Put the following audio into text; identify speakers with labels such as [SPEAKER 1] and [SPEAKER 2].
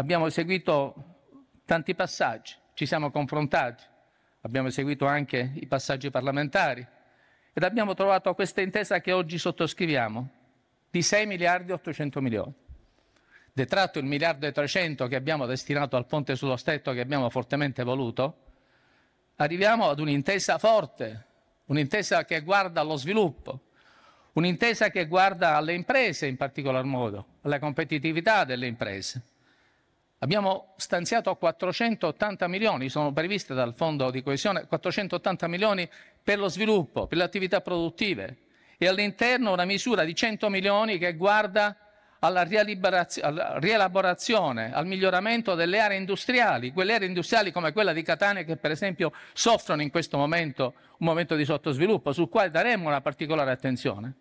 [SPEAKER 1] Abbiamo seguito tanti passaggi, ci siamo confrontati, abbiamo seguito anche i passaggi parlamentari ed abbiamo trovato questa intesa che oggi sottoscriviamo di 6 miliardi e 800 milioni. Detratto il miliardo e 300 che abbiamo destinato al ponte sullo stretto che abbiamo fortemente voluto, arriviamo ad un'intesa forte, un'intesa che guarda allo sviluppo, un'intesa che guarda alle imprese in particolar modo, alla competitività delle imprese. Abbiamo stanziato 480 milioni, sono previste dal Fondo di coesione, 480 milioni per lo sviluppo, per le attività produttive e all'interno una misura di 100 milioni che guarda alla, alla rielaborazione, al miglioramento delle aree industriali, quelle aree industriali come quella di Catania che per esempio soffrono in questo momento un momento di sottosviluppo, sul quale daremo una particolare attenzione.